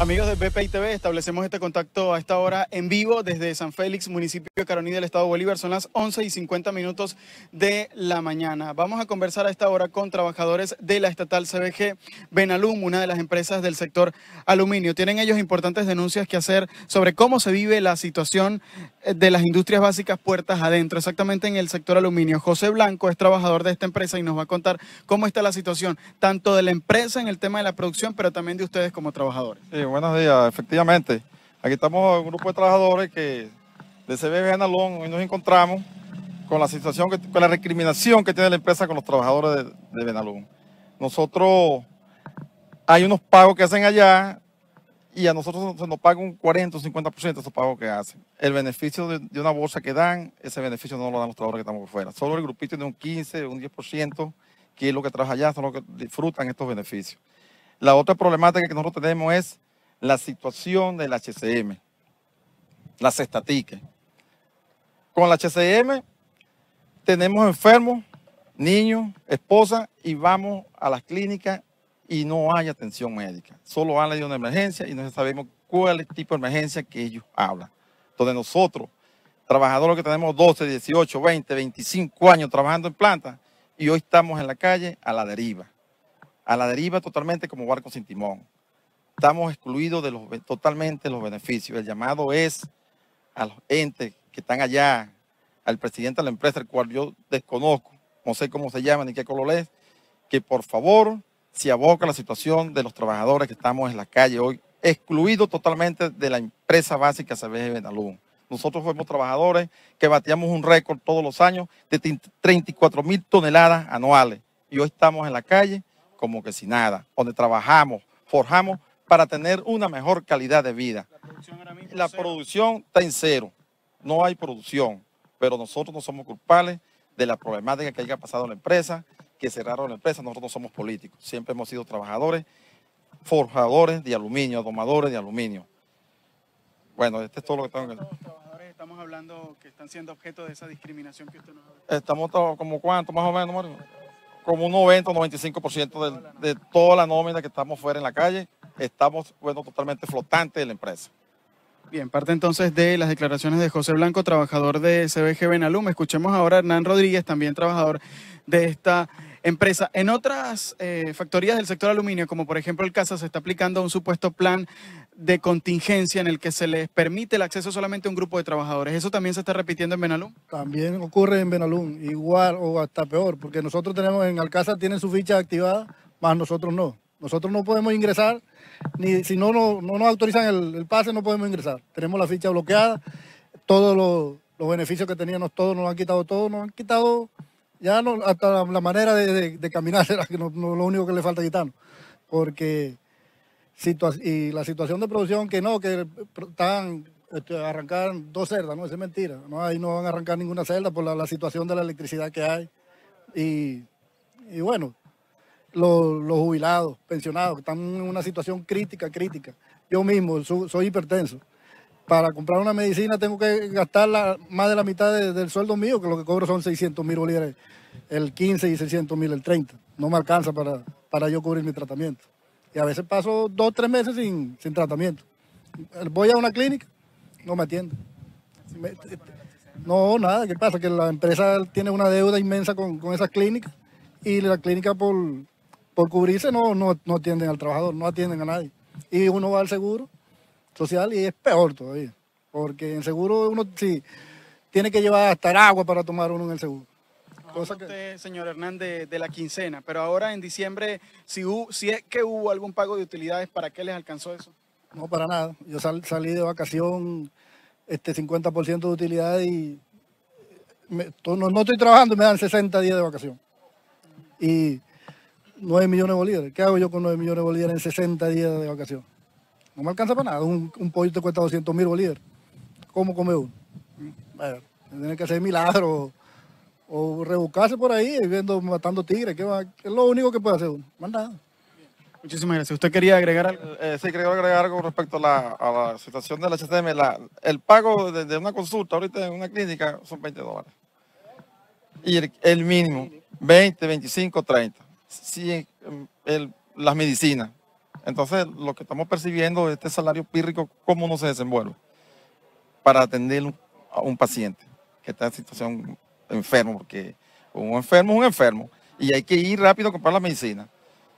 Amigos de BPI TV, establecemos este contacto a esta hora en vivo desde San Félix, municipio de Caroní del Estado Bolívar. Son las 11 y 50 minutos de la mañana. Vamos a conversar a esta hora con trabajadores de la estatal CBG Benalum, una de las empresas del sector aluminio. Tienen ellos importantes denuncias que hacer sobre cómo se vive la situación eh, de las industrias básicas puertas adentro, exactamente en el sector aluminio. José Blanco es trabajador de esta empresa y nos va a contar cómo está la situación, tanto de la empresa en el tema de la producción, pero también de ustedes como trabajadores buenos días. Efectivamente, aquí estamos un grupo de trabajadores que de CBB Analón hoy nos encontramos con la situación, que, con la recriminación que tiene la empresa con los trabajadores de, Benalón. Nosotros, hay unos pagos que hacen allá y a nosotros se nos paga un 40 o 50% de esos pagos que hacen. El beneficio de, una bolsa que dan, ese beneficio no lo dan los trabajadores que estamos fuera. Solo el grupito tiene un 15, un 10%, que es lo que trabaja allá, son los que disfrutan estos beneficios. La otra problemática que nosotros tenemos es la situación del HCM, las estatiques. Con la HCM tenemos enfermos, niños, esposas y vamos a las clínicas y no hay atención médica. Solo hablan de una emergencia y no sabemos cuál es el tipo de emergencia que ellos hablan. Entonces nosotros, trabajadores que tenemos 12, 18, 20, 25 años trabajando en planta y hoy estamos en la calle a la deriva. A la deriva totalmente como barco sin timón estamos excluidos de los, totalmente los beneficios. El llamado es a los entes que están allá, al presidente de la empresa, el cual yo desconozco, no sé cómo se llama ni qué color es, que por favor se aboca la situación de los trabajadores que estamos en la calle hoy, excluidos totalmente de la empresa básica CBG Benalú. Nosotros fuimos trabajadores que batíamos un récord todos los años de 34 mil toneladas anuales. Y hoy estamos en la calle como que sin nada, donde trabajamos, forjamos para tener una mejor calidad de vida. La producción, está en cero, no hay producción, pero nosotros no somos culpables de la problemática que haya pasado en la empresa, que cerraron la empresa, nosotros no somos políticos, siempre hemos sido trabajadores, forjadores de aluminio, domadores de aluminio. Bueno, este es todo lo que tengo que decir. estamos hablando que están siendo objeto de esa discriminación que usted nos Estamos como cuánto, más o menos, Mario? Como un 90 o 95% de toda la nómina que estamos fuera en la calle, estamos bueno, totalmente flotantes de la empresa. Bien, parte entonces de las declaraciones de José Blanco, trabajador de CBG Benalum. Escuchemos ahora a Hernán Rodríguez, también trabajador de esta empresa. En otras eh, factorías del sector aluminio, como por ejemplo el Casa, se está aplicando un supuesto plan de contingencia en el que se les permite el acceso solamente a un grupo de trabajadores. ¿Eso también se está repitiendo en Benalum? También ocurre en Benalum, igual o hasta peor, porque nosotros tenemos en Alcázar, tienen su ficha activada, más nosotros no. Nosotros no podemos ingresar, ni si no, no, nos autorizan el, pase, no podemos ingresar. Tenemos la ficha bloqueada, todos los, beneficios que teníamos, todos nos han quitado, todos nos han quitado, ya no, hasta la, manera de, de, caminar será que lo único que le falta quitarnos. Porque y la situación de producción que no, que están este, arrancar dos cerdas, no, es mentira. No, ahí no van a arrancar ninguna celda por la, situación de la electricidad que hay. Y, y bueno, los, jubilados, pensionados, que están en una situación crítica, crítica. Yo mismo soy hipertenso. Para comprar una medicina tengo que gastar más de la mitad del sueldo mío, que lo que cobro son 600 mil bolívares el 15 y 600 mil el 30. No me alcanza para, para yo cubrir mi tratamiento. Y a veces paso dos, tres meses sin, tratamiento. Voy a una clínica, no me atienden. No, nada, ¿qué pasa? Que la empresa tiene una deuda inmensa con, con esas clínicas y la clínica por, por cubrirse no, no, atienden al trabajador, no atienden a nadie. Y uno va al seguro social y es peor todavía, porque en seguro uno sí tiene que llevar hasta agua para tomar uno en el seguro. Cosa señor Hernández, de la quincena, pero ahora en diciembre, si, es que hubo algún pago de utilidades, ¿para qué les alcanzó eso? No, para nada. Yo salí de vacación, este 50% de utilidad y no, estoy trabajando y me dan 60 días de vacación. Y 9 millones de bolívares. ¿Qué hago yo con 9 millones de bolívares en 60 días de vacación? No me alcanza para nada. Un, pollo te cuesta 200 mil bolívares. ¿Cómo come uno? Bueno, tiene que hacer milagros o, rebuscarse por ahí viendo, matando tigres. ¿Qué Es lo único que puede hacer uno. Muchísimas gracias. ¿Usted quería agregar algo? Eh, eh, sí, quería agregar algo respecto a la, situación del la La, el pago de, una consulta ahorita en una clínica son 20 dólares. Y el, el mínimo, 20, 25, 30 si las medicinas. Entonces, lo que estamos percibiendo es este salario pírrico, cómo no se desenvuelve para atender a un paciente que está en situación enfermo, porque un enfermo es un enfermo y hay que ir rápido a comprar la medicina.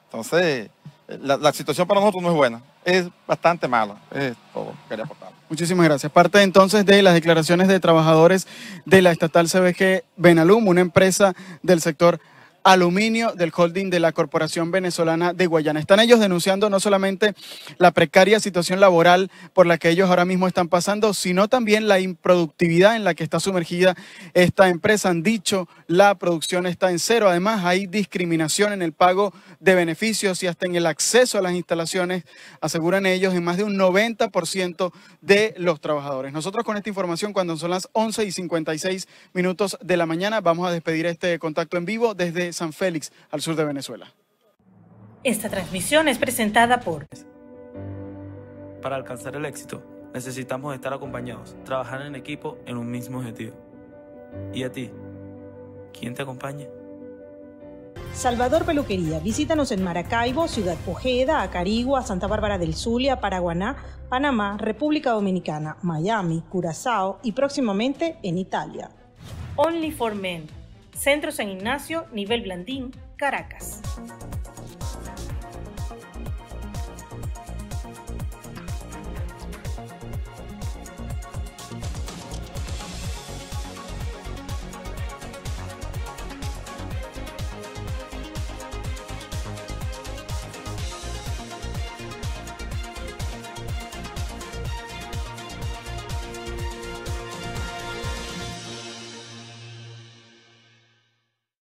Entonces, la, la situación para nosotros no es buena, es bastante mala, es todo, quería aportar. Muchísimas gracias. Parte entonces de las declaraciones de trabajadores de la estatal CBG Benalum, una empresa del sector aluminio del holding de la Corporación Venezolana de Guayana. Están ellos denunciando no solamente la precaria situación laboral por la que ellos ahora mismo están pasando, sino también la improductividad en la que está sumergida esta empresa. Han dicho, la producción está en cero. Además, hay discriminación en el pago de beneficios y hasta en el acceso a las instalaciones, aseguran ellos, en más de un 90% de los trabajadores. Nosotros con esta información, cuando son las 11 y 56 minutos de la mañana, vamos a despedir este contacto en vivo desde San Félix, al sur de Venezuela. Esta transmisión es presentada por... Para alcanzar el éxito, necesitamos estar acompañados, trabajar en equipo en un mismo objetivo. ¿Y a ti? ¿Quién te acompaña? Salvador Peluquería. Visítanos en Maracaibo, Ciudad Ojeda, Acarigua, Santa Bárbara del Zulia, Paraguaná, Panamá, República Dominicana, Miami, Curazao y próximamente en Italia. Only for Men Centro San Ignacio, nivel Blandín, Caracas.